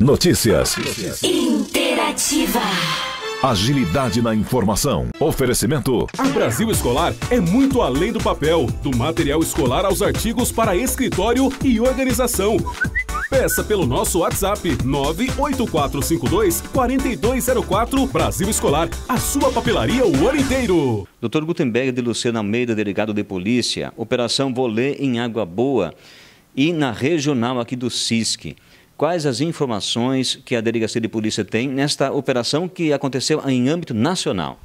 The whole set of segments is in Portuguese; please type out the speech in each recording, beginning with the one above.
Notícias. Interativa. Agilidade na informação. Oferecimento. A Brasil Escolar é muito além do papel, do material escolar aos artigos para escritório e organização. Peça pelo nosso WhatsApp 98452 4204 Brasil Escolar, a sua papelaria o ano inteiro. Dr. Gutenberg de Luciana Almeida, delegado de polícia, Operação Volê em Água Boa e na regional aqui do Cisque quais as informações que a Delegacia de Polícia tem nesta operação que aconteceu em âmbito nacional?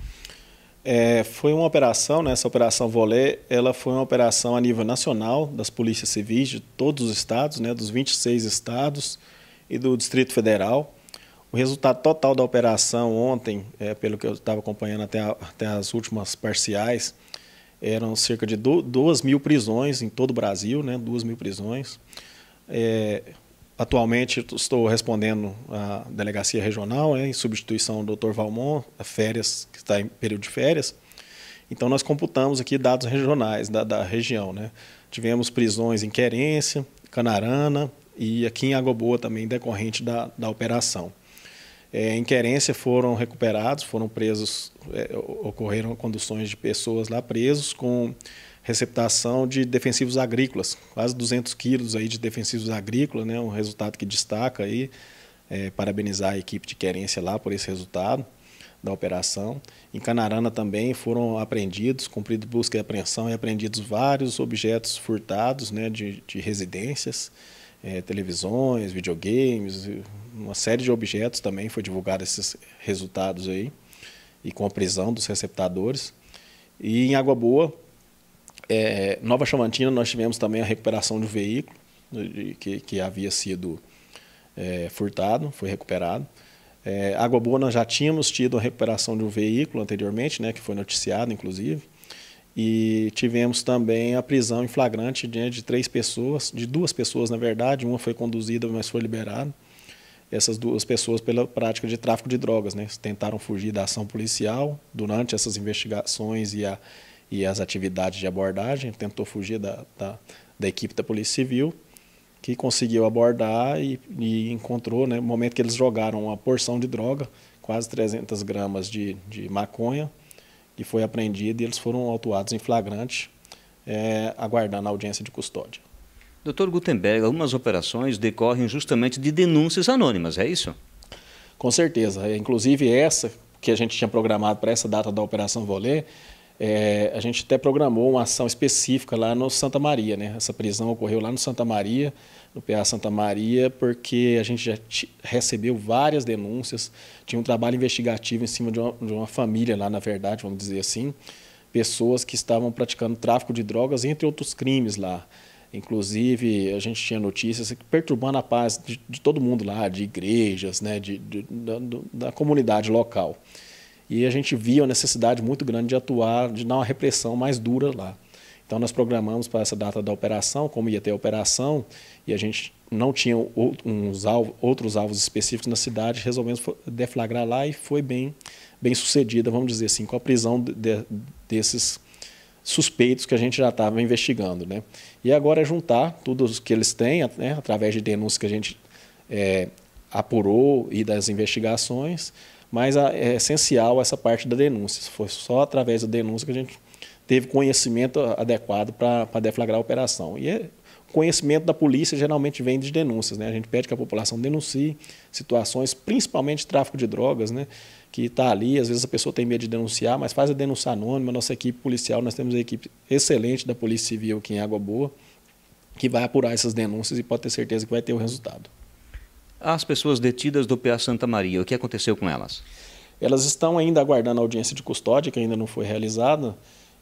É, foi uma operação, né, essa operação Volé, ela foi uma operação a nível nacional das polícias civis de todos os estados, né, dos 26 estados e do Distrito Federal. O resultado total da operação ontem, é, pelo que eu estava acompanhando até, a, até as últimas parciais, eram cerca de 2 mil prisões em todo o Brasil, né, 2 mil prisões. É, Atualmente estou respondendo à delegacia regional, né, em substituição do Dr. Valmont, férias, que está em período de férias. Então nós computamos aqui dados regionais da, da região. Né? Tivemos prisões em Querência, Canarana e aqui em Água Boa também, decorrente da, da operação. É, em Querência foram recuperados, foram presos, é, ocorreram conduções de pessoas lá presos com receptação de defensivos agrícolas, quase 200 quilos aí de defensivos agrícolas, né? um resultado que destaca aí, é, parabenizar a equipe de querência lá por esse resultado da operação. Em Canarana também foram apreendidos, cumprido busca e apreensão e apreendidos vários objetos furtados né, de, de residências, é, televisões, videogames, uma série de objetos também foi divulgado esses resultados aí, e com a prisão dos receptadores. E em Água Boa, é, Nova Chamantina, nós tivemos também a recuperação do veículo né, que, que havia sido é, furtado, foi recuperado. É, Água Boa, nós já tínhamos tido a recuperação de um veículo anteriormente, né, que foi noticiado, inclusive. E tivemos também a prisão em flagrante diante de três pessoas, de duas pessoas, na verdade. Uma foi conduzida, mas foi liberada. Essas duas pessoas pela prática de tráfico de drogas. Né? Tentaram fugir da ação policial durante essas investigações e a e as atividades de abordagem, tentou fugir da, da, da equipe da Polícia Civil, que conseguiu abordar e, e, encontrou, né, no momento que eles jogaram uma porção de droga, quase 300 gramas de, de maconha, que foi apreendida e eles foram autuados em flagrante, é, aguardando a audiência de custódia. Doutor Gutenberg, algumas operações decorrem justamente de denúncias anônimas, é isso? Com certeza. É, inclusive essa que a gente tinha programado para essa data da Operação Volê, é, a gente até programou uma ação específica lá no Santa Maria, né? Essa prisão ocorreu lá no Santa Maria, no PA Santa Maria, porque a gente já recebeu várias denúncias, tinha um trabalho investigativo em cima de uma, de uma família lá, na verdade, vamos dizer assim, pessoas que estavam praticando tráfico de drogas, entre outros crimes lá. Inclusive, a gente tinha notícias perturbando a paz de, de todo mundo lá, de igrejas, né, de, de da, da comunidade local e a gente via a necessidade muito grande de atuar, de dar uma repressão mais dura lá. Então, nós programamos para essa data da operação, como ia ter a operação, e a gente não tinha alvos, outros alvos específicos na cidade, resolvemos deflagrar lá e foi bem, bem sucedida, vamos dizer assim, com a prisão de, desses suspeitos que a gente já estava investigando. Né? E agora é juntar tudo o que eles têm, né, através de denúncias que a gente é, apurou e das investigações, mas é essencial essa parte da denúncia. Foi só através da denúncia que a gente teve conhecimento adequado para deflagrar a operação. E é, conhecimento da polícia geralmente vem de denúncias. Né? A gente pede que a população denuncie situações, principalmente tráfico de drogas, né? que está ali, às vezes a pessoa tem medo de denunciar, mas faz a denúncia anônima. Nossa equipe policial, nós temos uma equipe excelente da Polícia Civil aqui em Água Boa, que vai apurar essas denúncias e pode ter certeza que vai ter o resultado. As pessoas detidas do PA Santa Maria, o que aconteceu com elas? Elas estão ainda aguardando a audiência de custódia, que ainda não foi realizada,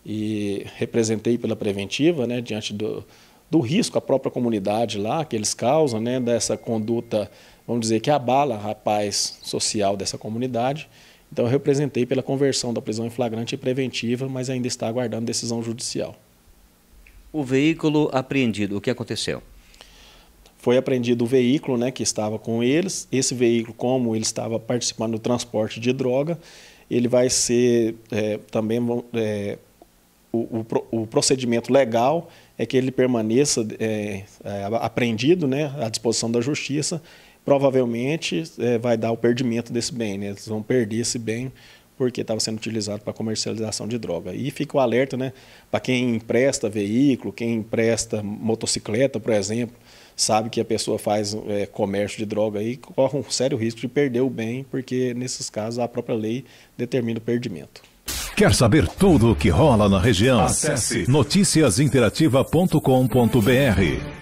e representei pela preventiva, né, diante do, do risco à própria comunidade lá que eles causam, né, dessa conduta, vamos dizer, que abala a paz social dessa comunidade. Então, eu representei pela conversão da prisão em flagrante e preventiva, mas ainda está aguardando decisão judicial. O veículo apreendido, o que aconteceu? foi apreendido o veículo né, que estava com eles. Esse veículo, como ele estava participando do transporte de droga, ele vai ser é, também é, o, o, o, procedimento legal é que ele permaneça é, é apreendido né, à disposição da justiça. Provavelmente é, vai dar o perdimento desse bem, né? eles vão perder esse bem porque estava sendo utilizado para comercialização de droga. E fica o alerta né, para quem empresta veículo, quem empresta motocicleta, por exemplo, sabe que a pessoa faz é, comércio de droga aí, corre um sério risco de perder o bem, porque nesses casos a própria lei determina o perdimento. Quer saber tudo o que rola na região? Acesse noticiasinterativa.com.br.